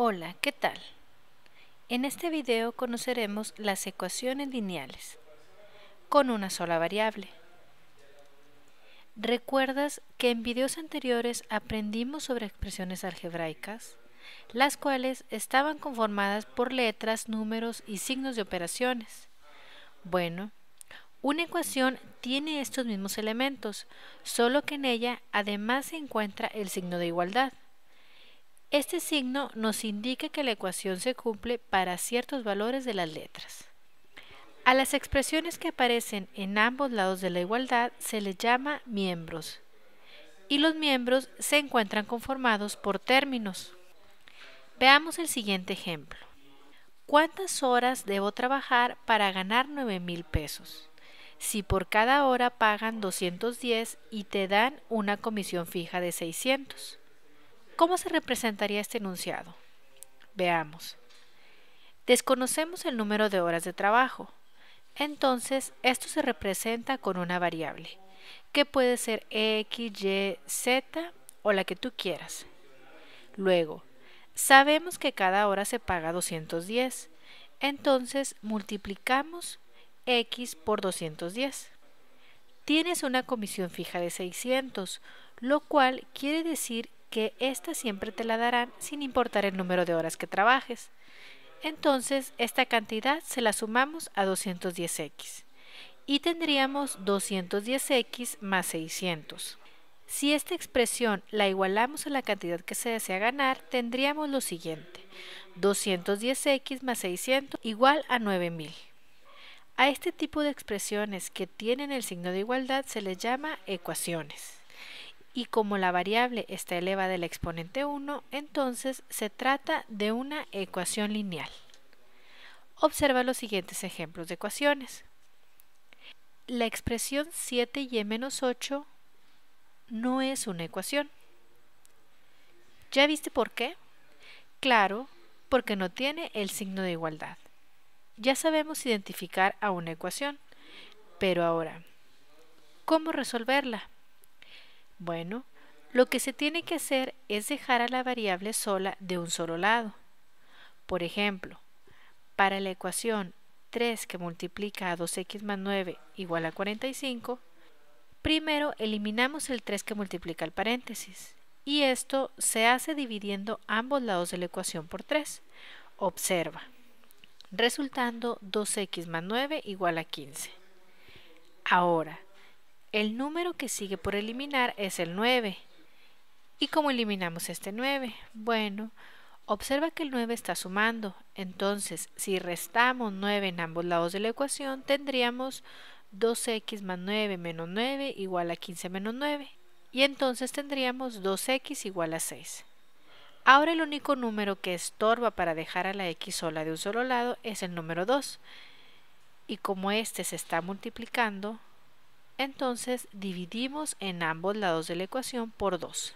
Hola, ¿qué tal? En este video conoceremos las ecuaciones lineales con una sola variable. ¿Recuerdas que en videos anteriores aprendimos sobre expresiones algebraicas, las cuales estaban conformadas por letras, números y signos de operaciones? Bueno, una ecuación tiene estos mismos elementos, solo que en ella además se encuentra el signo de igualdad. Este signo nos indica que la ecuación se cumple para ciertos valores de las letras. A las expresiones que aparecen en ambos lados de la igualdad se les llama miembros y los miembros se encuentran conformados por términos. Veamos el siguiente ejemplo. ¿Cuántas horas debo trabajar para ganar 9 mil pesos? Si por cada hora pagan 210 y te dan una comisión fija de 600. ¿Cómo se representaría este enunciado? Veamos. Desconocemos el número de horas de trabajo. Entonces, esto se representa con una variable, que puede ser X, Y, Z o la que tú quieras. Luego, sabemos que cada hora se paga 210. Entonces, multiplicamos X por 210. Tienes una comisión fija de 600, lo cual quiere decir que ésta siempre te la darán sin importar el número de horas que trabajes. Entonces, esta cantidad se la sumamos a 210x y tendríamos 210x más 600. Si esta expresión la igualamos a la cantidad que se desea ganar, tendríamos lo siguiente, 210x más 600 igual a 9000. A este tipo de expresiones que tienen el signo de igualdad se les llama ecuaciones y como la variable está elevada al exponente 1, entonces se trata de una ecuación lineal. Observa los siguientes ejemplos de ecuaciones. La expresión 7y 8 e no es una ecuación. ¿Ya viste por qué? Claro, porque no tiene el signo de igualdad. Ya sabemos identificar a una ecuación, pero ahora, ¿cómo resolverla? Bueno, lo que se tiene que hacer es dejar a la variable sola de un solo lado. Por ejemplo, para la ecuación 3 que multiplica a 2x más 9 igual a 45, primero eliminamos el 3 que multiplica el paréntesis y esto se hace dividiendo ambos lados de la ecuación por 3. Observa, resultando 2x más 9 igual a 15. Ahora, el número que sigue por eliminar es el 9. ¿Y cómo eliminamos este 9? Bueno, observa que el 9 está sumando. Entonces, si restamos 9 en ambos lados de la ecuación, tendríamos 2 x más 9 menos 9 igual a 15 menos 9. Y entonces tendríamos 2x igual a 6. Ahora el único número que estorba para dejar a la x sola de un solo lado es el número 2. Y como este se está multiplicando, entonces dividimos en ambos lados de la ecuación por 2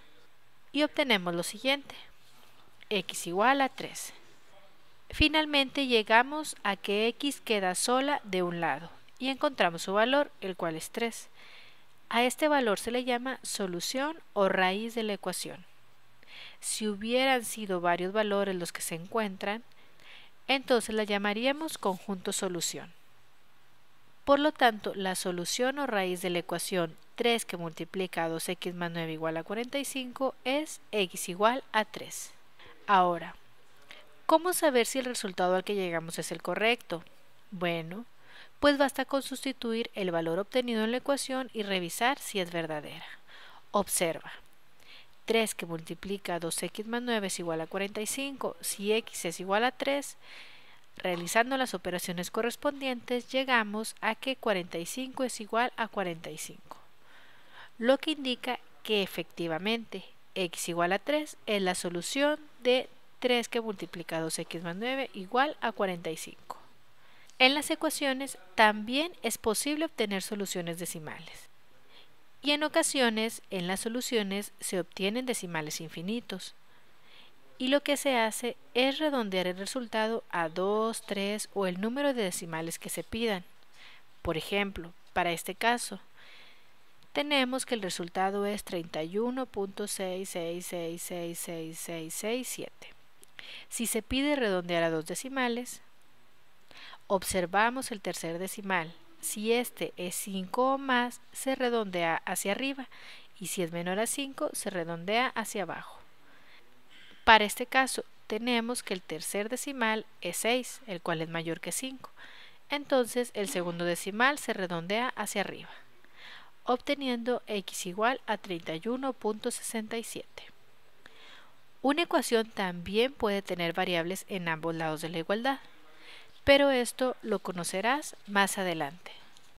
y obtenemos lo siguiente, x igual a 3. Finalmente llegamos a que x queda sola de un lado y encontramos su valor, el cual es 3. A este valor se le llama solución o raíz de la ecuación. Si hubieran sido varios valores los que se encuentran, entonces la llamaríamos conjunto solución. Por lo tanto, la solución o raíz de la ecuación 3 que multiplica a 2x más 9 igual a 45 es x igual a 3. Ahora, ¿cómo saber si el resultado al que llegamos es el correcto? Bueno, pues basta con sustituir el valor obtenido en la ecuación y revisar si es verdadera. Observa. 3 que multiplica 2x más 9 es igual a 45. Si x es igual a 3, Realizando las operaciones correspondientes llegamos a que 45 es igual a 45, lo que indica que efectivamente x igual a 3 es la solución de 3 que multiplica 2x más 9 igual a 45. En las ecuaciones también es posible obtener soluciones decimales. Y en ocasiones en las soluciones se obtienen decimales infinitos, y lo que se hace es redondear el resultado a 2, 3 o el número de decimales que se pidan. Por ejemplo, para este caso, tenemos que el resultado es 31.6666667. Si se pide redondear a dos decimales, observamos el tercer decimal. Si este es 5 o más, se redondea hacia arriba y si es menor a 5, se redondea hacia abajo. Para este caso tenemos que el tercer decimal es 6, el cual es mayor que 5. Entonces el segundo decimal se redondea hacia arriba, obteniendo x igual a 31.67. Una ecuación también puede tener variables en ambos lados de la igualdad, pero esto lo conocerás más adelante.